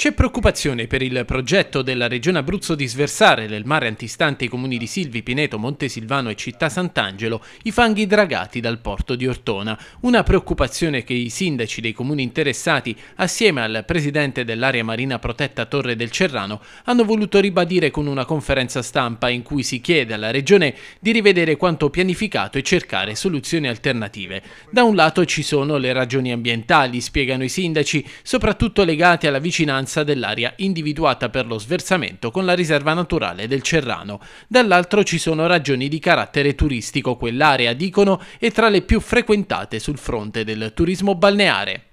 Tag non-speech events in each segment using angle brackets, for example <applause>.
C'è preoccupazione per il progetto della Regione Abruzzo di sversare nel mare antistante i comuni di Silvi, Pineto, Montesilvano e Città Sant'Angelo i fanghi dragati dal porto di Ortona. Una preoccupazione che i sindaci dei comuni interessati, assieme al presidente dell'area marina protetta Torre del Cerrano, hanno voluto ribadire con una conferenza stampa in cui si chiede alla Regione di rivedere quanto pianificato e cercare soluzioni alternative. Da un lato ci sono le ragioni ambientali, spiegano i sindaci, soprattutto legate alla vicinanza prevalenza dell'area individuata per lo sversamento con la riserva naturale del Cerrano. Dall'altro ci sono ragioni di carattere turistico, quell'area dicono è tra le più frequentate sul fronte del turismo balneare.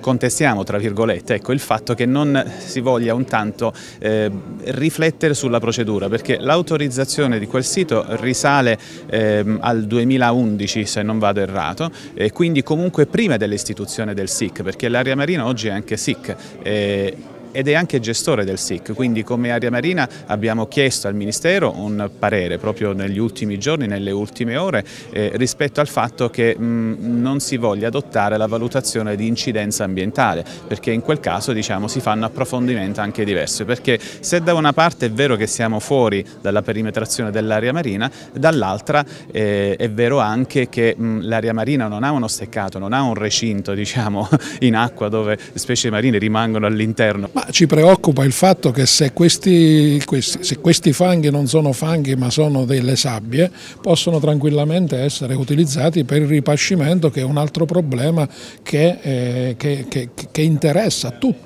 Contestiamo tra virgolette ecco, il fatto che non si voglia un tanto eh, riflettere sulla procedura perché l'autorizzazione di quel sito risale eh, al 2011 se non vado errato e quindi comunque prima dell'istituzione del SIC perché l'area marina oggi è anche SIC. Eh, ed è anche gestore del SIC, quindi come Aria Marina abbiamo chiesto al Ministero un parere proprio negli ultimi giorni, nelle ultime ore, eh, rispetto al fatto che mh, mm, non si voglia adottare la valutazione di incidenza ambientale, perché in quel caso diciamo, si fanno approfondimenti anche diversi, perché se da una parte è vero che siamo fuori dalla perimetrazione dell'area marina, dall'altra eh, è vero anche che mm, l'area marina non ha uno steccato, non ha un recinto <laughs> diciamo, in acqua dove specie marine rimangono all'interno. Ma ci preoccupa il fatto che se questi, questi, se questi fanghi non sono fanghi ma sono delle sabbie possono tranquillamente essere utilizzati per il ripascimento che è un altro problema che, eh, che, che, che interessa tutti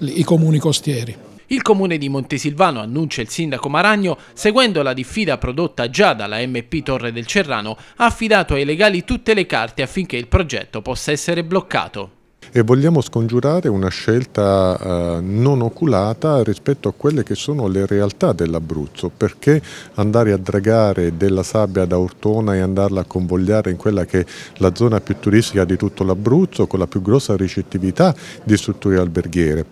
i comuni costieri. Il comune di Montesilvano, annuncia il sindaco Maragno, seguendo la diffida prodotta già dalla MP Torre del Cerrano, ha affidato ai legali tutte le carte affinché il progetto possa essere bloccato e vogliamo scongiurare una scelta eh, non oculata rispetto a quelle che sono le realtà dell'Abruzzo, perché andare a dragare della sabbia da Ortona e andarla a convogliare in quella che è la zona più turistica di tutto l'Abruzzo, con la più grossa ricettività di strutture alberghiere.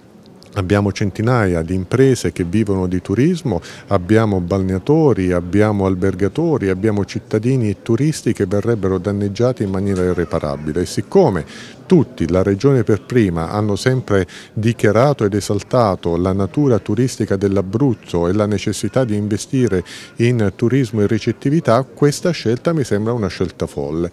Abbiamo centinaia di imprese che vivono di turismo, abbiamo balneatori, abbiamo albergatori, abbiamo cittadini e turisti che verrebbero danneggiati in maniera irreparabile. E siccome tutti, la regione per prima, hanno sempre dichiarato ed esaltato la natura turistica dell'Abruzzo e la necessità di investire in turismo e ricettività, questa scelta mi sembra una scelta folle.